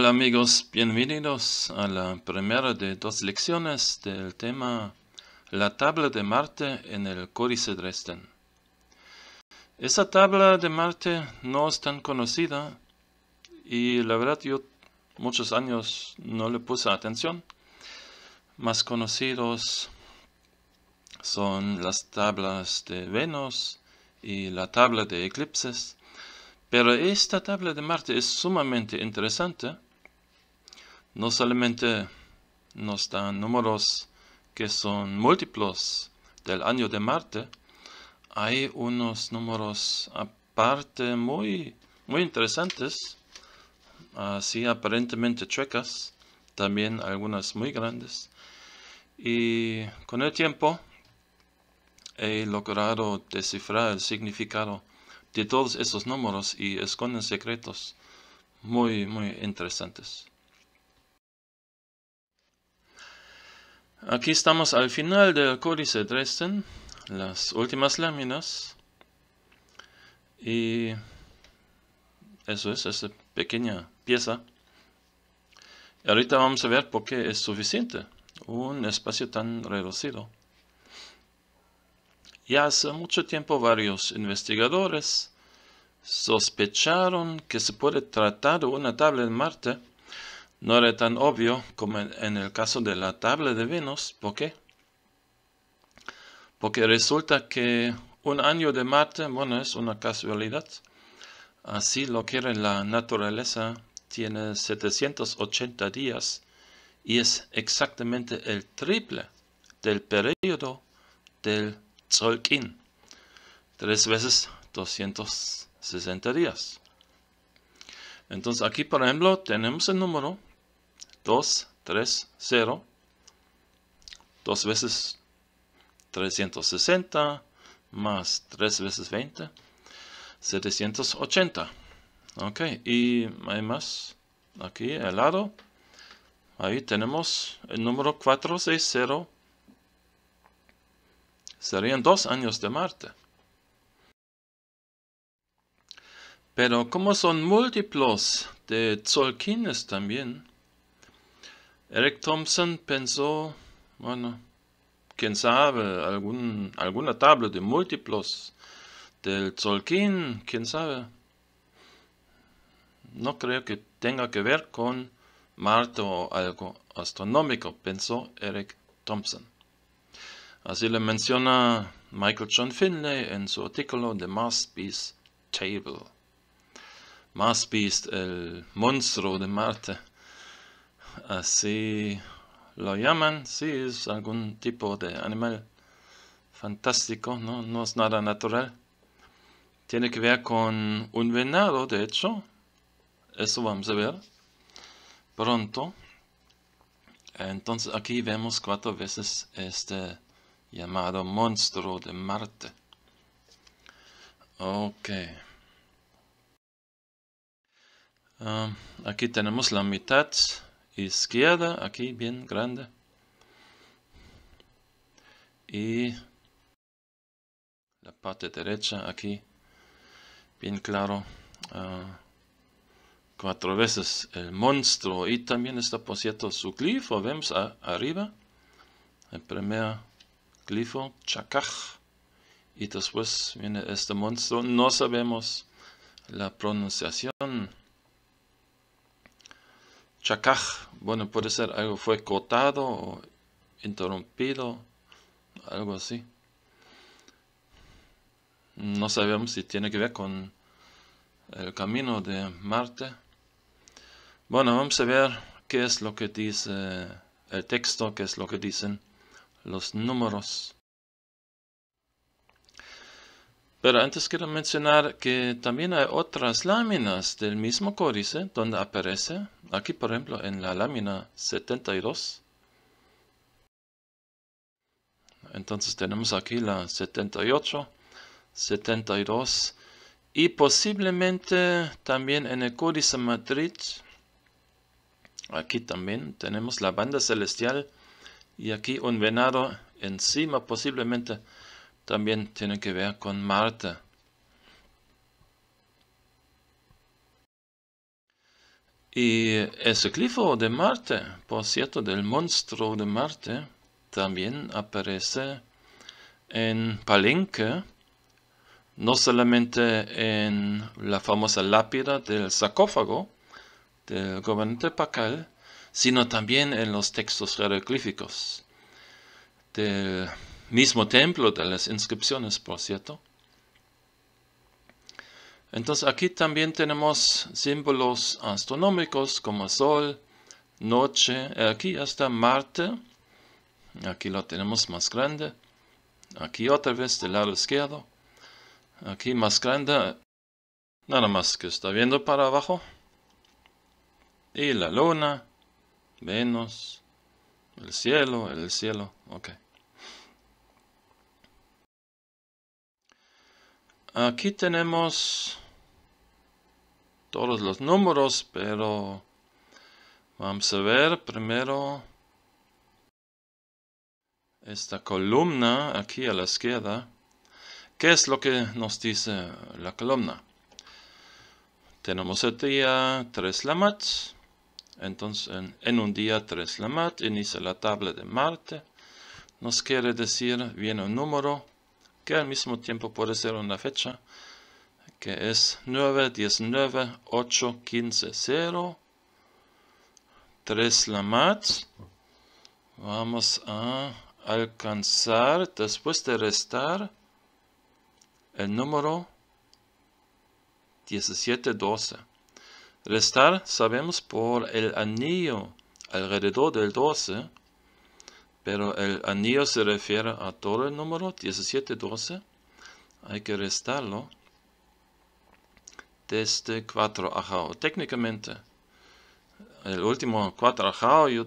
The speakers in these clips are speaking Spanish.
Hola amigos, bienvenidos a la primera de dos lecciones del tema La tabla de Marte en el Códice Dresden. Esa tabla de Marte no es tan conocida y la verdad yo muchos años no le puse atención. Más conocidos son las tablas de Venus y la tabla de eclipses. Pero esta tabla de Marte es sumamente interesante no solamente nos dan números que son múltiplos del año de Marte, hay unos números aparte muy, muy interesantes, así aparentemente chuecas, también algunas muy grandes. Y con el tiempo he logrado descifrar el significado de todos esos números y esconden secretos muy, muy interesantes. Aquí estamos al final del Códice Dresden, las últimas láminas. Y eso es, esta pequeña pieza. Y ahorita vamos a ver por qué es suficiente un espacio tan reducido. Ya hace mucho tiempo varios investigadores sospecharon que se puede tratar una tabla en Marte no era tan obvio como en el caso de la tabla de Venus. ¿Por qué? Porque resulta que un año de Marte, bueno, es una casualidad. Así lo quiere la naturaleza. Tiene 780 días y es exactamente el triple del periodo del Zolkin. Tres veces 260 días. Entonces aquí, por ejemplo, tenemos el número 2, 3, 0. 2 veces 360 más 3 veces 20, 780. Ok, y hay más aquí al lado. Ahí tenemos el número 460. Serían dos años de Marte. Pero como son múltiplos de Zolkines también, Eric Thompson pensó, bueno, quién sabe, alguna tabla de múltiplos del Zolkin, quién sabe. No creo que tenga que ver con Marte o algo astronómico, pensó Eric Thompson. Así le menciona Michael John Finlay en su artículo The Mars Beast Table. Mars Beast, el monstruo de Marte así lo llaman, sí, es algún tipo de animal fantástico, ¿no? no es nada natural. Tiene que ver con un venado, de hecho, eso vamos a ver pronto. Entonces aquí vemos cuatro veces este llamado monstruo de Marte. Ok. Ah, aquí tenemos la mitad izquierda, aquí bien grande. Y la parte derecha aquí, bien claro. Ah, cuatro veces el monstruo. Y también está, por cierto, su glifo. Vemos arriba. El primer glifo, Chacaj. Y después viene este monstruo. No sabemos la pronunciación chakaj, bueno, puede ser algo fue cortado o interrumpido, algo así. No sabemos si tiene que ver con el camino de Marte. Bueno, vamos a ver qué es lo que dice el texto, qué es lo que dicen los números. Pero antes quiero mencionar que también hay otras láminas del mismo códice donde aparece, aquí por ejemplo en la lámina 72. Entonces tenemos aquí la 78, 72 y posiblemente también en el códice Madrid. Aquí también tenemos la banda celestial y aquí un venado encima posiblemente también tiene que ver con Marte. Y ese glifo de Marte, por cierto, del monstruo de Marte, también aparece en Palenque, no solamente en la famosa lápida del sarcófago del gobernante Pacal, sino también en los textos jeroglíficos del mismo templo de las inscripciones, por cierto. Entonces aquí también tenemos símbolos astronómicos como sol, noche, eh, aquí está Marte, aquí lo tenemos más grande, aquí otra vez del lado izquierdo, aquí más grande, nada más que está viendo para abajo, y la luna, Venus, el cielo, el cielo, ok. Aquí tenemos todos los números, pero vamos a ver primero esta columna aquí a la izquierda. ¿Qué es lo que nos dice la columna? Tenemos el día 3 la Entonces, en, un día 3 la inicia la tabla de Marte. Nos quiere decir, viene un número que al mismo tiempo puede ser una fecha, que es 9, 19, 8, 15, 0, 3 lamat. Vamos a alcanzar, después de restar, el número 17, 12. Restar sabemos por el anillo alrededor del 12 pero el anillo se refiere a todo el número 1712. Hay que restarlo desde 4 ajao. Técnicamente, el último 4 ajao, yo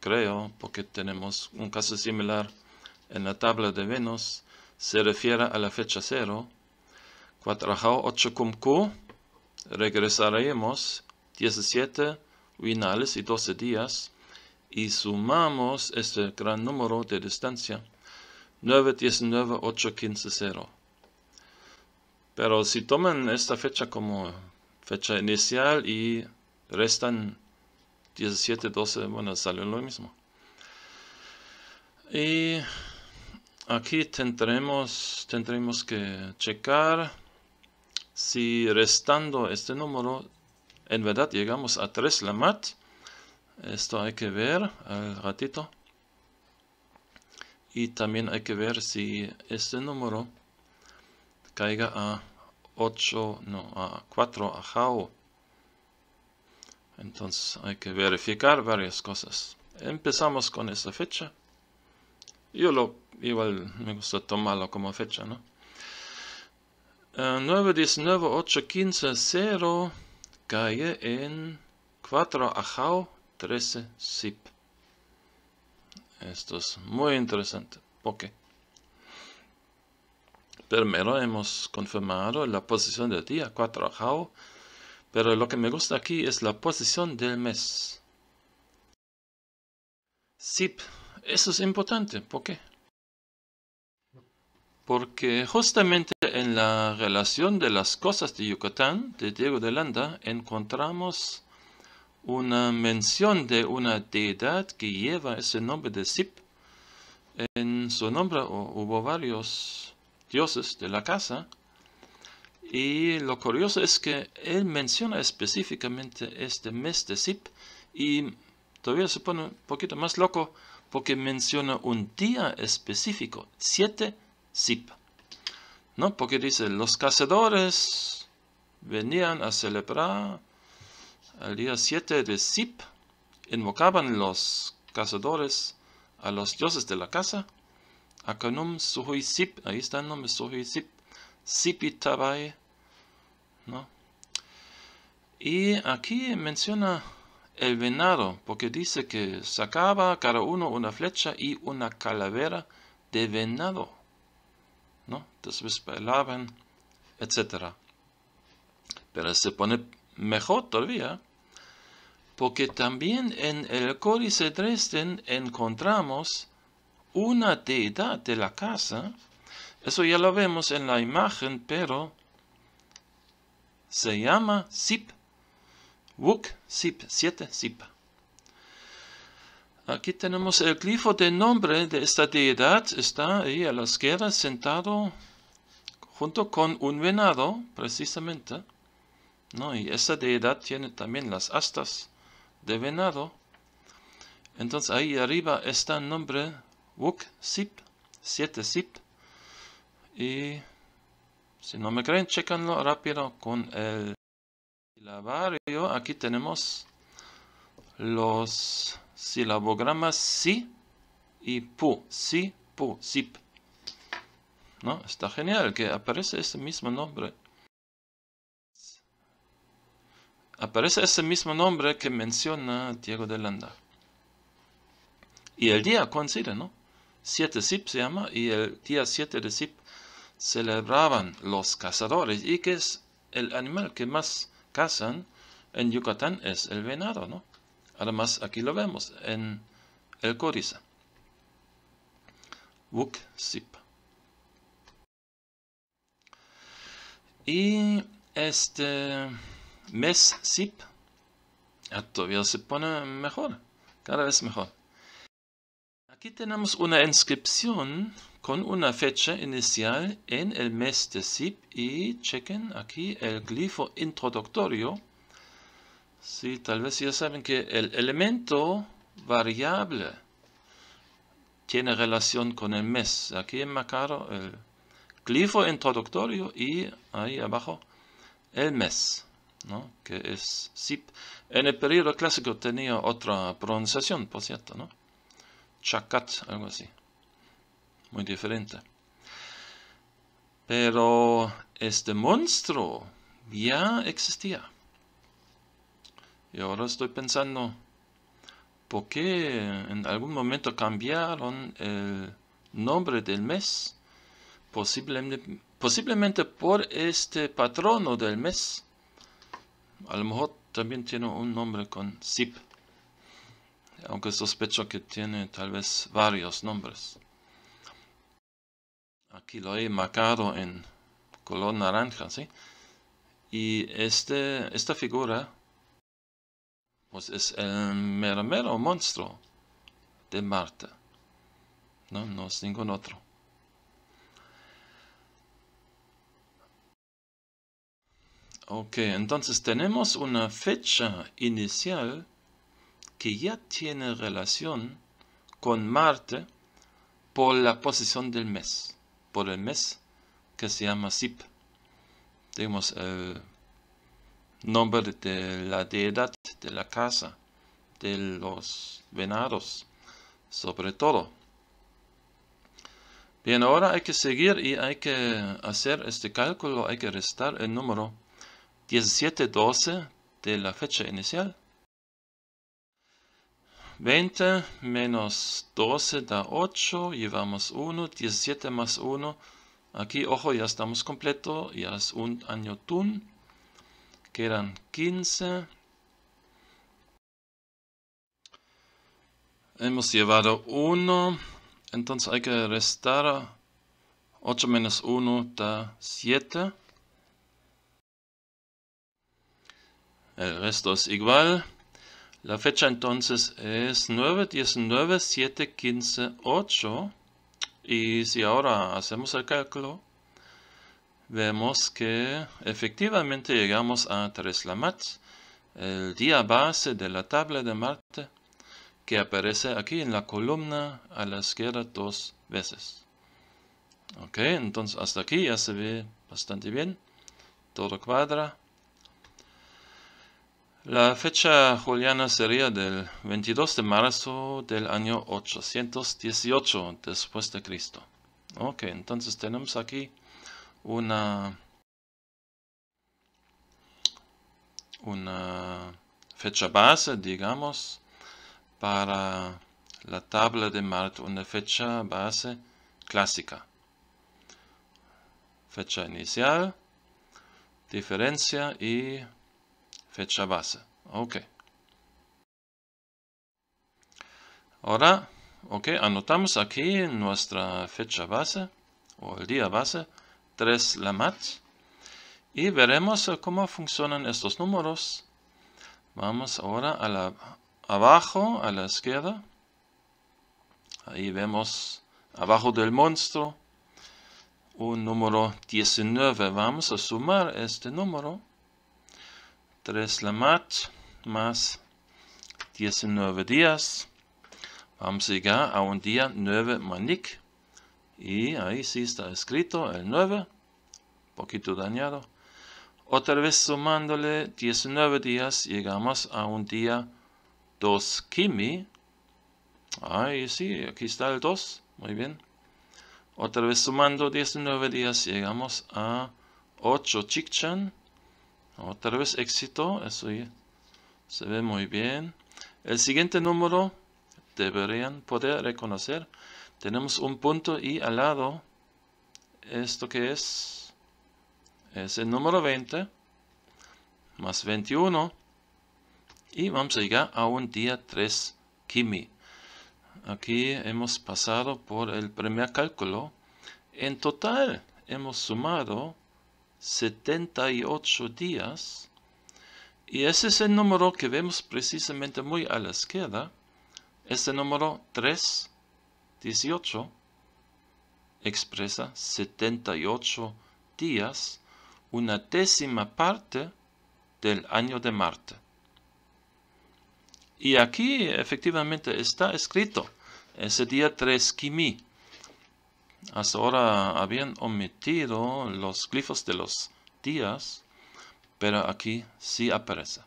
creo, porque tenemos un caso similar en la tabla de Venus, se refiere a la fecha 0. 4 ajao, 8 q regresaremos 17 finales y 12 días y sumamos este gran número de distancia. 9, 19, 8, 15, 0. Pero si toman esta fecha como fecha inicial y restan 17, 12, bueno, salió lo mismo. Y aquí tendremos, tendremos que checar si restando este número en verdad llegamos a 3 la mat. Esto hay que ver al ratito. Y también hay que ver si este número caiga a 8, no, a 4, a Entonces hay que verificar varias cosas. Empezamos con esta fecha. Yo lo, igual me gusta tomarlo como fecha, ¿no? Uh, 9, 19, 8, 15, 0 cae en 4 a jau 13 zip. Esto es muy interesante. qué? Primero hemos confirmado la posición del día 4 Hao, pero lo que me gusta aquí es la posición del mes. SIP, eso es importante, ¿por qué? Porque justamente en la relación de las cosas de Yucatán, de Diego de Landa, encontramos una mención de una deidad que lleva ese nombre de Sip. En su nombre hubo varios dioses de la casa. Y lo curioso es que él menciona específicamente este mes de Sip y todavía se pone un poquito más loco porque menciona un día específico, 7 Sip. ¿No? Porque dice, los cazadores venían a celebrar al día 7 de Sip, invocaban los cazadores a los dioses de la casa. Akanum Suhui Sip, ahí está el nombre Suhui Sip, ¿no? Y aquí menciona el venado, porque dice que sacaba cada uno una flecha y una calavera de venado, ¿no? Entonces bailaban, pues, etc. Pero se pone mejor todavía, porque también en el Códice Dresden encontramos una deidad de la casa. Eso ya lo vemos en la imagen, pero se llama Sip. Wuk Sip, 7 Sip. Aquí tenemos el glifo de nombre de esta deidad. Está ahí a la izquierda sentado junto con un venado, precisamente. ¿no? Y esa deidad tiene también las astas de venado. Entonces ahí arriba está el nombre Wuk Sip, 7 Sip. Y si no me creen, chequenlo rápido con el silabario. Aquí tenemos los silabogramas Si y Pu, Si, Pu, Sip. ¿No? Está genial que aparece ese mismo nombre. aparece ese mismo nombre que menciona Diego de Landa. Y el día coincide, ¿no? Siete Sip se llama y el día 7 de Sip celebraban los cazadores y que es el animal que más cazan en Yucatán es el venado, ¿no? Además aquí lo vemos en el Coriza. Wuk Sip. Y este... Mes Sip. Ah, todavía se pone mejor, cada vez mejor. Aquí tenemos una inscripción con una fecha inicial en el mes de Sip y chequen aquí el glifo introductorio. Sí, tal vez ya saben que el elemento variable tiene relación con el mes. Aquí he Macaro el glifo introductorio y ahí abajo el mes que es Sip. En el periodo clásico tenía otra pronunciación, por cierto, ¿no? chakat algo así. Muy diferente. Pero este monstruo ya existía. Y ahora estoy pensando, ¿por qué en algún momento cambiaron el nombre del mes? Posiblemente, posiblemente por este patrono del mes a lo mejor también tiene un nombre con Zip, aunque sospecho que tiene tal vez varios nombres. Aquí lo he marcado en color naranja, ¿sí? Y este, esta figura pues es el mero monstruo de Marte. No, no es ningún otro. Ok, entonces tenemos una fecha inicial que ya tiene relación con Marte por la posición del mes, por el mes que se llama Sip. Tenemos el nombre de la deidad, de la casa, de los venados, sobre todo. Bien, ahora hay que seguir y hay que hacer este cálculo, hay que restar el número 17, 12 de la fecha inicial. 20 menos 12 da 8, llevamos 1, 17 más 1. Aquí, ojo, ya estamos completo, ya es un año tun. Quedan 15. Hemos llevado 1, entonces hay que restar 8 menos 1 da 7. El resto es igual. La fecha entonces es 9, 19, 7, 15, 8. Y si ahora hacemos el cálculo, vemos que efectivamente llegamos a 3 mat. el día base de la tabla de Marte, que aparece aquí en la columna a la izquierda dos veces. Ok, entonces hasta aquí ya se ve bastante bien. Todo cuadra. La fecha juliana sería del 22 de marzo del año 818 después de Cristo. Ok, entonces tenemos aquí una, una fecha base, digamos, para la tabla de Marte, una fecha base clásica. Fecha inicial, diferencia y fecha base. Ok. Ahora, ok, anotamos aquí nuestra fecha base o el día base 3 mat, y veremos cómo funcionan estos números. Vamos ahora a la, abajo a la izquierda. Ahí vemos abajo del monstruo un número 19. Vamos a sumar este número. 3 Lamat más 19 días. Vamos a llegar a un día 9 Manik. Y ahí sí está escrito el 9. Poquito dañado. Otra vez sumándole 19 días llegamos a un día 2 Kimi. Ahí sí, aquí está el 2. Muy bien. Otra vez sumando 19 días llegamos a 8 Chikchan. Otra oh, vez éxito, eso se ve muy bien. El siguiente número deberían poder reconocer. Tenemos un punto y al lado, esto que es, es el número 20 más 21 y vamos a llegar a un día 3 Kimi. Aquí hemos pasado por el primer cálculo. En total hemos sumado 78 días. Y ese es el número que vemos precisamente muy a la izquierda. Este número 3, 18, expresa 78 días, una décima parte del año de Marte. Y aquí efectivamente está escrito, ese día 3 Kimi, hasta ahora habían omitido los glifos de los días, pero aquí sí aparece.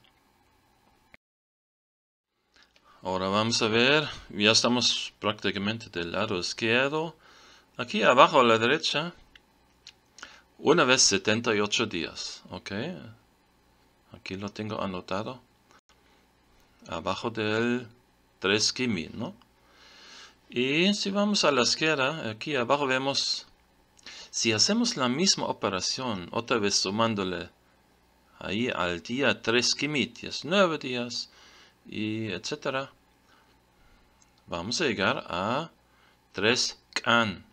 Ahora vamos a ver, ya estamos prácticamente del lado izquierdo. Aquí abajo a la derecha, una vez 78 días, ¿ok? Aquí lo tengo anotado. Abajo del 3 kimi, ¿no? Y si vamos a la izquierda, aquí abajo vemos, si hacemos la misma operación, otra vez sumándole ahí al día 3 quimitias, 9 días, y etcétera, vamos a llegar a 3 can,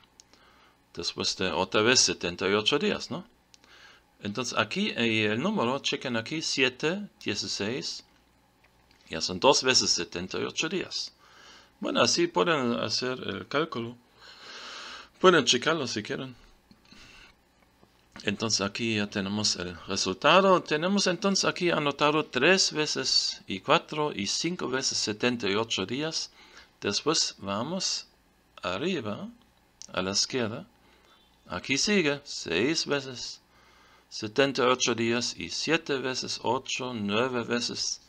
después de otra vez 78 días, ¿no? Entonces aquí eh, el número, chequen aquí, 7, 16, ya son dos veces 78 días. Bueno, así pueden hacer el cálculo. Pueden checarlo si quieren. Entonces aquí ya tenemos el resultado. Tenemos entonces aquí anotado 3 veces y 4 y 5 veces 78 días. Después vamos arriba, a la izquierda. Aquí sigue 6 veces 78 días y 7 veces 8, 9 veces,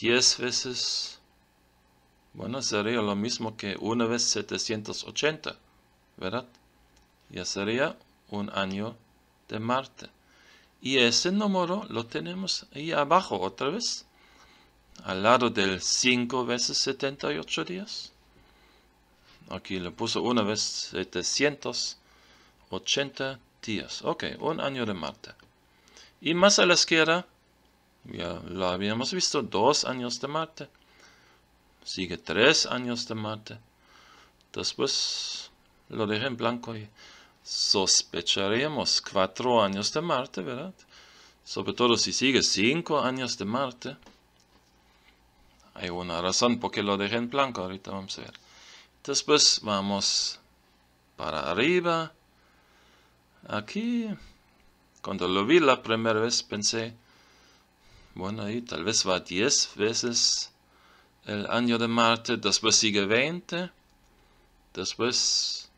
10 veces bueno, sería lo mismo que una vez 780, ¿verdad? Ya sería un año de Marte. Y ese número lo tenemos ahí abajo otra vez, al lado del 5 veces 78 días. Aquí le puso una vez 780 días. Ok, un año de Marte. Y más a la izquierda, ya lo habíamos visto, dos años de Marte sigue tres años de Marte. Después lo dejé en blanco y sospecharíamos cuatro años de Marte, ¿verdad? Sobre todo si sigue cinco años de Marte. Hay una razón por qué lo dejé en blanco, ahorita vamos a ver. Después vamos para arriba. Aquí, cuando lo vi la primera vez pensé, bueno, ahí tal vez va diez veces el año de Marte, después sigue 20, después,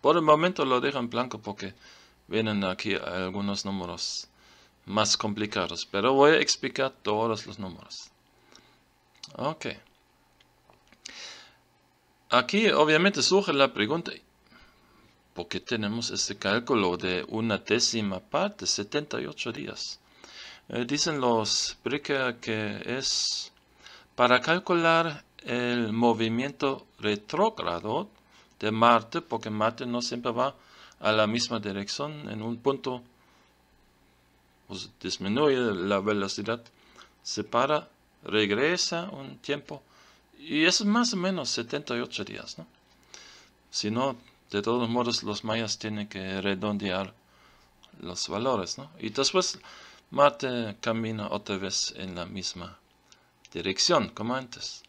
por el momento lo dejo en blanco porque vienen aquí algunos números más complicados, pero voy a explicar todos los números. Ok. Aquí obviamente surge la pregunta, ¿por qué tenemos este cálculo de una décima parte, 78 días? Eh, dicen los Bricker que es para calcular el movimiento retrógrado de Marte, porque Marte no siempre va a la misma dirección, en un punto pues, disminuye la velocidad, se para, regresa un tiempo, y es más o menos 78 días. ¿no? Si no, de todos modos, los mayas tienen que redondear los valores. ¿no? Y después Marte camina otra vez en la misma dirección, como antes.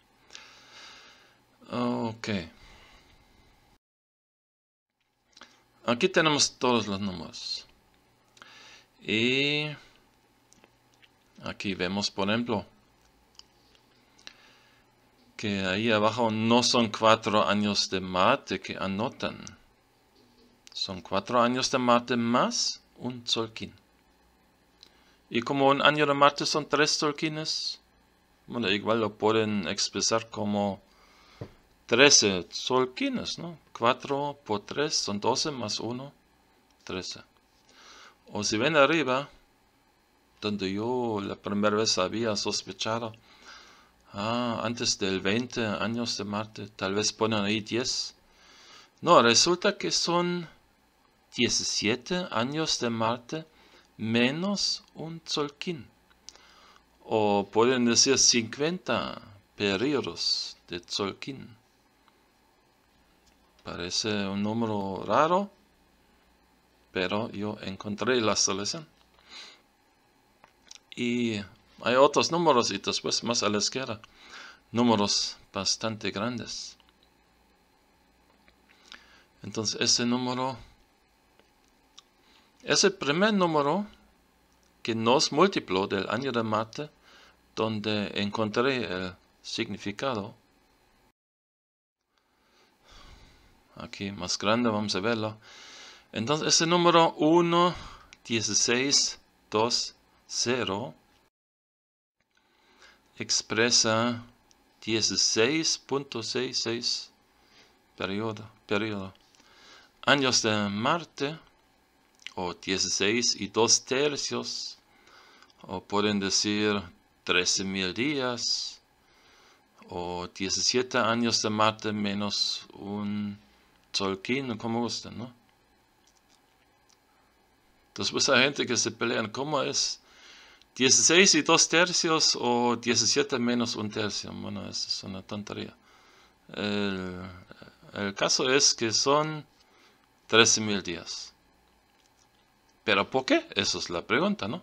Ok. Aquí tenemos todos los números. Y aquí vemos, por ejemplo, que ahí abajo no son cuatro años de mate que anotan. Son cuatro años de mate más un solquín. Y como un año de mate son tres solquines, bueno, igual lo pueden expresar como 13 solquines, ¿no? 4 por 3 son 12 más 1, 13. O si ven arriba, donde yo la primera vez había sospechado, ah, antes del 20 años de Marte, tal vez ponen ahí 10. No, resulta que son 17 años de Marte menos un solquín o pueden decir 50 periodos de Tzolkin. Parece un número raro, pero yo encontré la solución. Y hay otros números y después más a la izquierda, números bastante grandes. Entonces ese número, ese primer número que no es múltiplo del año de Marte, donde encontré el significado. Aquí más grande, vamos a verlo. Entonces, ese número 1, 16, 2, 0 expresa 16.66 periodo, periodo. Años de Marte, o 16 y 2 tercios, o pueden decir 13.000 días o 17 años de Marte menos un Tolkien, como gusten, ¿no? Entonces hay gente que se pelean, ¿cómo es? 16 y 2 tercios o 17 menos un tercio. Bueno, eso es una tontería. El, el caso es que son 13.000 días. ¿Pero por qué? Eso es la pregunta, ¿no?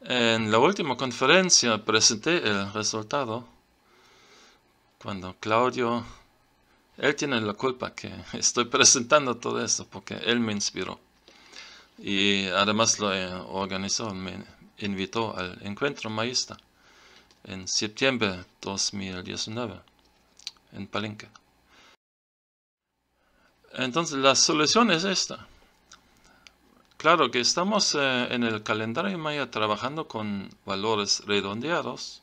En la última conferencia presenté el resultado cuando Claudio, él tiene la culpa que estoy presentando todo esto porque él me inspiró y además lo eh, organizó, me invitó al encuentro maísta en septiembre de 2019 en Palenque. Entonces la solución es esta. Claro que estamos eh, en el calendario maya trabajando con valores redondeados,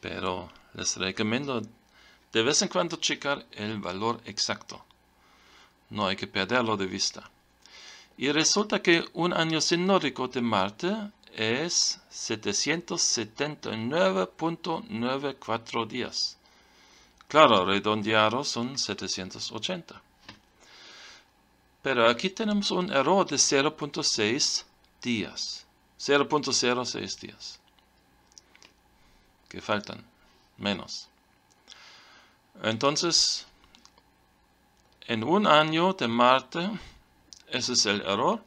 pero les recomiendo de vez en cuando checar el valor exacto. No hay que perderlo de vista. Y resulta que un año sinórico de Marte es 779.94 días. Claro, redondeados son 780. Pero aquí tenemos un error de 0.6 días. 0.06 días. Que faltan. Menos. Entonces, en un año de Marte, ese es el error.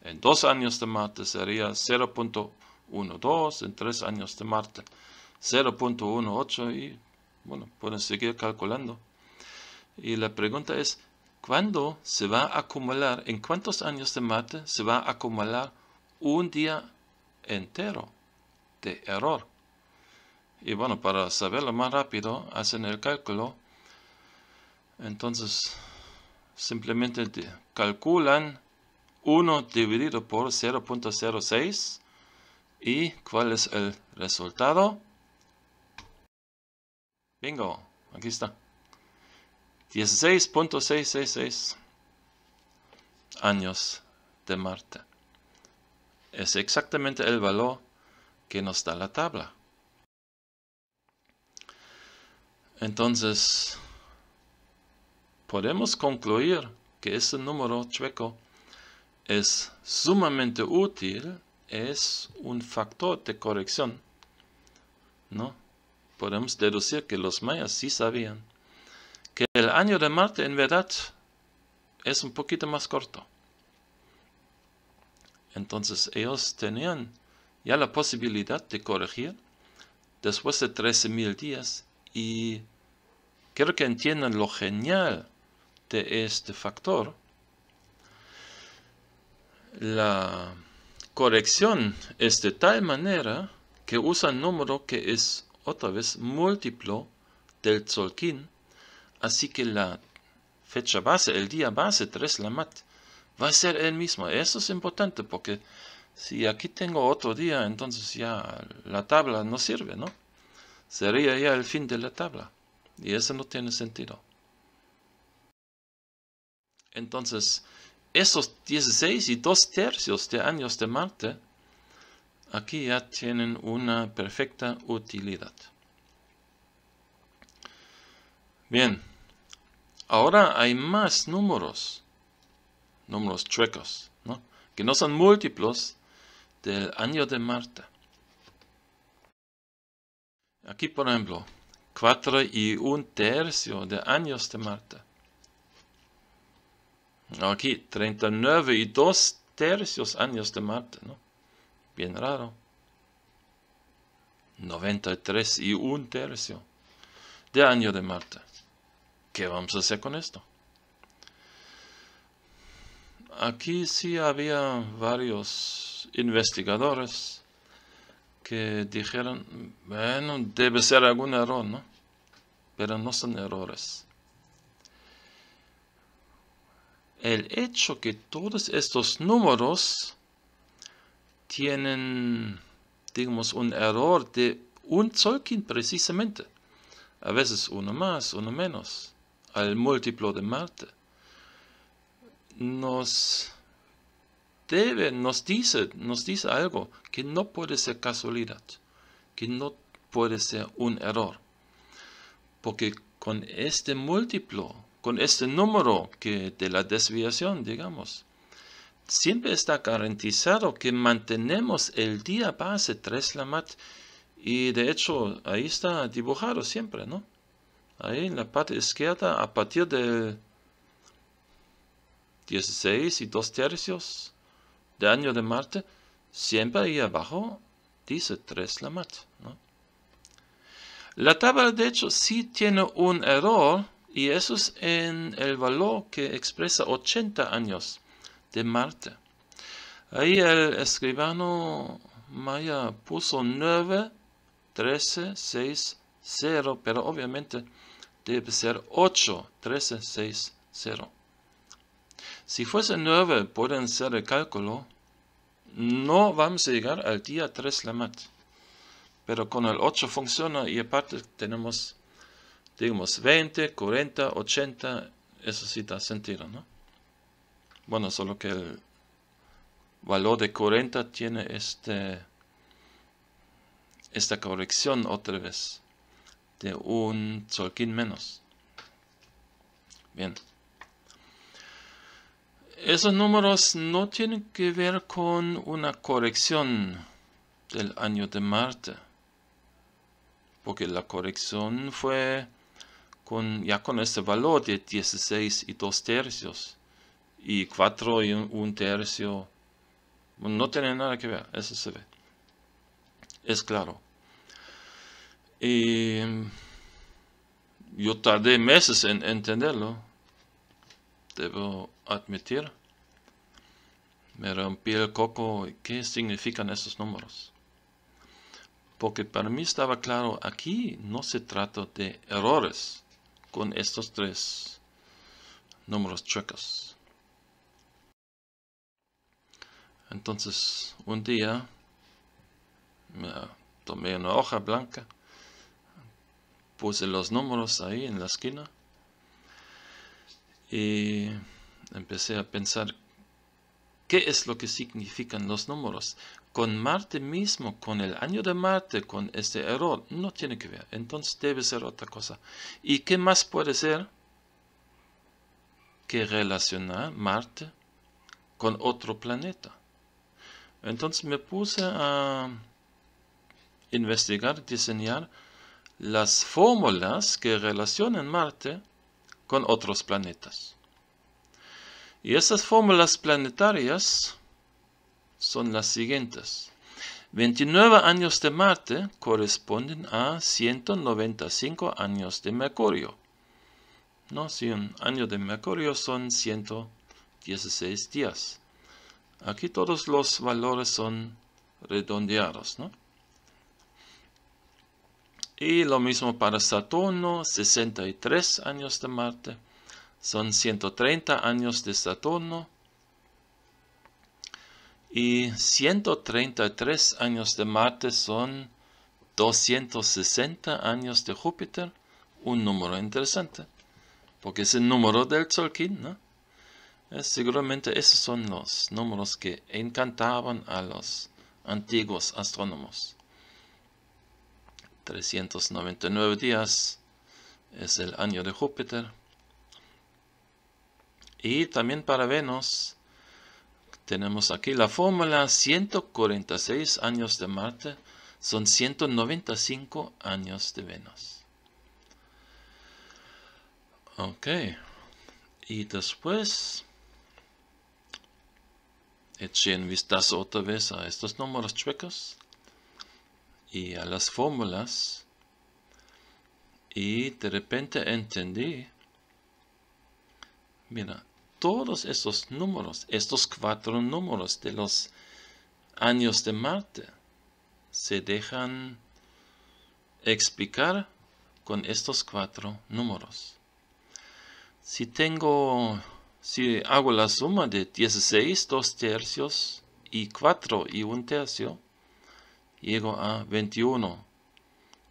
En dos años de Marte sería 0.12. En tres años de Marte 0.18. Y bueno, pueden seguir calculando. Y la pregunta es, ¿Cuándo se va a acumular? ¿En cuántos años de mate se va a acumular un día entero de error? Y bueno, para saberlo más rápido, hacen el cálculo. Entonces, simplemente calculan 1 dividido por 0.06. ¿Y cuál es el resultado? Bingo, aquí está. 16.666 años de Marte. Es exactamente el valor que nos da la tabla. Entonces, podemos concluir que ese número chueco es sumamente útil, es un factor de corrección, ¿no? Podemos deducir que los mayas sí sabían que el año de Marte en verdad es un poquito más corto. Entonces ellos tenían ya la posibilidad de corregir después de 13.000 días y quiero que entiendan lo genial de este factor. La corrección es de tal manera que usa un número que es otra vez múltiplo del Tzolk'in Así que la fecha base, el día base 3 mat, va a ser el mismo. Eso es importante porque si aquí tengo otro día, entonces ya la tabla no sirve, ¿no? Sería ya el fin de la tabla. Y eso no tiene sentido. Entonces, esos 16 y 2 tercios de años de Marte, aquí ya tienen una perfecta utilidad. Bien, ahora hay más números, números chuecos, ¿no? que no son múltiplos del año de Marta. Aquí, por ejemplo, 4 y un tercio de años de Marta. Aquí, 39 y dos tercios años de Marta, ¿no? Bien raro. 93 y un tercio de año de Marta. ¿Qué vamos a hacer con esto? Aquí sí había varios investigadores que dijeron, bueno, debe ser algún error, ¿no? Pero no son errores. El hecho que todos estos números tienen, digamos, un error de un Zolkin precisamente. A veces uno más, uno menos al múltiplo de Marte, nos debe, nos dice, nos dice algo que no puede ser casualidad, que no puede ser un error. Porque con este múltiplo, con este número que de la desviación, digamos, siempre está garantizado que mantenemos el día base 3 mat. y de hecho ahí está dibujado siempre, ¿no? ahí en la parte izquierda, a partir del 16 y 2 tercios de año de Marte, siempre ahí abajo dice 3 la mat. La tabla de hecho sí tiene un error y eso es en el valor que expresa 80 años de Marte. Ahí el escribano Maya puso 9, 13, 6, 0, pero obviamente debe ser 8, 13, 6, 0. Si fuese 9, pueden ser el cálculo, no vamos a llegar al día 3 la mat. Pero con el 8 funciona y aparte tenemos, digamos, 20, 40, 80, eso sí da sentido, ¿no? Bueno, solo que el valor de 40 tiene este, esta corrección otra vez de este, un Tolkien menos. Bien. Esos números no tienen que ver con una corrección del año de Marte, porque la corrección fue con, ya con este valor de 16 y 2 tercios y 4 y 1 tercio. No tiene nada que ver, eso se ve. Es claro. Y yo tardé meses en entenderlo, debo admitir. Me rompí el coco qué significan estos números. Porque para mí estaba claro, aquí no se trata de errores con estos tres números chuecos. Entonces, un día me tomé una hoja blanca puse los números ahí en la esquina y empecé a pensar qué es lo que significan los números. Con Marte mismo, con el año de Marte, con este error, no tiene que ver. Entonces debe ser otra cosa. ¿Y qué más puede ser que relacionar Marte con otro planeta? Entonces me puse a investigar, diseñar las fórmulas que relacionan Marte con otros planetas. Y esas fórmulas planetarias son las siguientes. 29 años de Marte corresponden a 195 años de Mercurio. ¿No? Si un año de Mercurio son 116 días. Aquí todos los valores son redondeados. ¿no? Y lo mismo para Saturno, 63 años de Marte. Son 130 años de Saturno y 133 años de Marte son 260 años de Júpiter, un número interesante, porque es el número del zolkin, ¿no? seguramente esos son los números que encantaban a los antiguos astrónomos. 399 días es el año de Júpiter. Y también para Venus tenemos aquí la fórmula 146 años de Marte son 195 años de Venus. Ok. Y después echen vistazo otra vez a estos números chuecos y a las fórmulas y de repente entendí, mira, todos estos números, estos cuatro números de los años de Marte, se dejan explicar con estos cuatro números. Si tengo, si hago la suma de 16, dos tercios y 4 y un tercio, llego a 21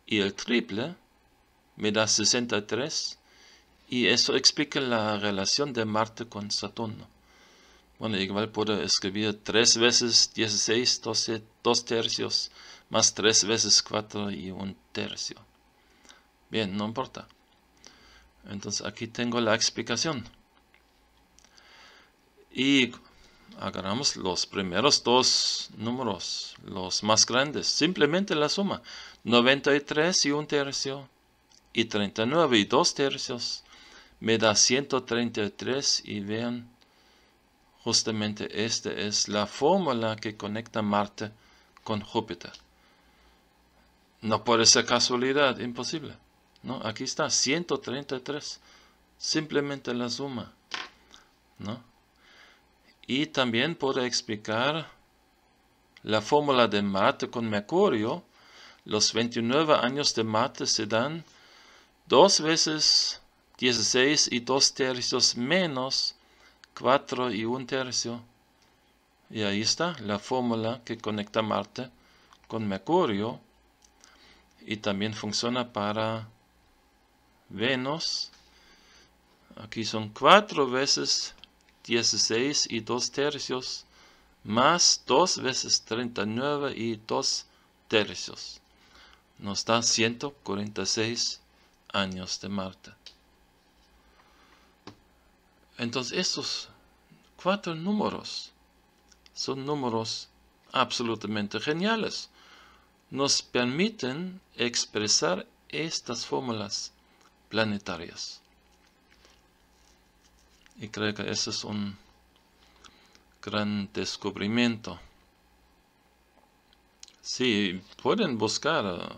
y el triple me da 63 y eso explica la relación de Marte con Saturno. Bueno, igual puedo escribir 3 veces 16, 12, 2 tercios, más 3 veces 4 y 1 tercio. Bien, no importa. Entonces aquí tengo la explicación. Y agarramos los primeros dos números, los más grandes, simplemente la suma, 93 y un tercio, y 39 y dos tercios, me da 133 y vean, justamente esta es la fórmula que conecta Marte con Júpiter. No puede ser casualidad, imposible. ¿no? Aquí está, 133, simplemente la suma. ¿no? Y también puedo explicar la fórmula de Marte con Mercurio. Los 29 años de Marte se dan 2 veces 16 y 2 tercios menos 4 y 1 tercio. Y ahí está la fórmula que conecta Marte con Mercurio. Y también funciona para Venus. Aquí son 4 veces 16 y 2 tercios, más 2 veces 39 y 2 tercios. Nos da 146 años de Marte. Entonces, estos cuatro números son números absolutamente geniales. Nos permiten expresar estas fórmulas planetarias y creo que ese es un gran descubrimiento. Si pueden buscar eh,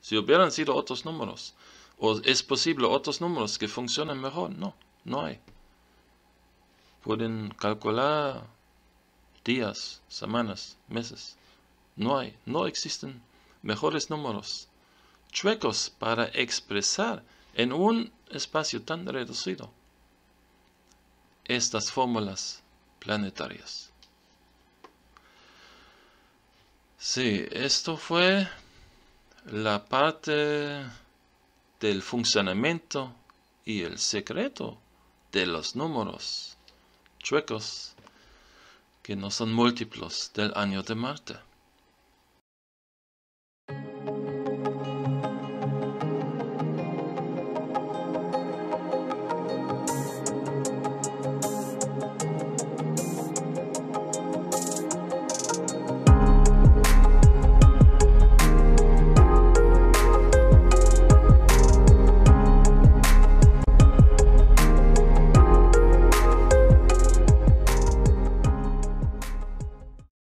si hubieran sido otros números. O es posible otros números que funcionen mejor. No, no hay. Pueden calcular días, semanas, meses. No hay, no existen mejores números. Chuecos para expresar en un espacio tan reducido estas fórmulas planetarias. Sí, esto fue la parte del funcionamiento y el secreto de los números chuecos que no son múltiplos del año de Marte.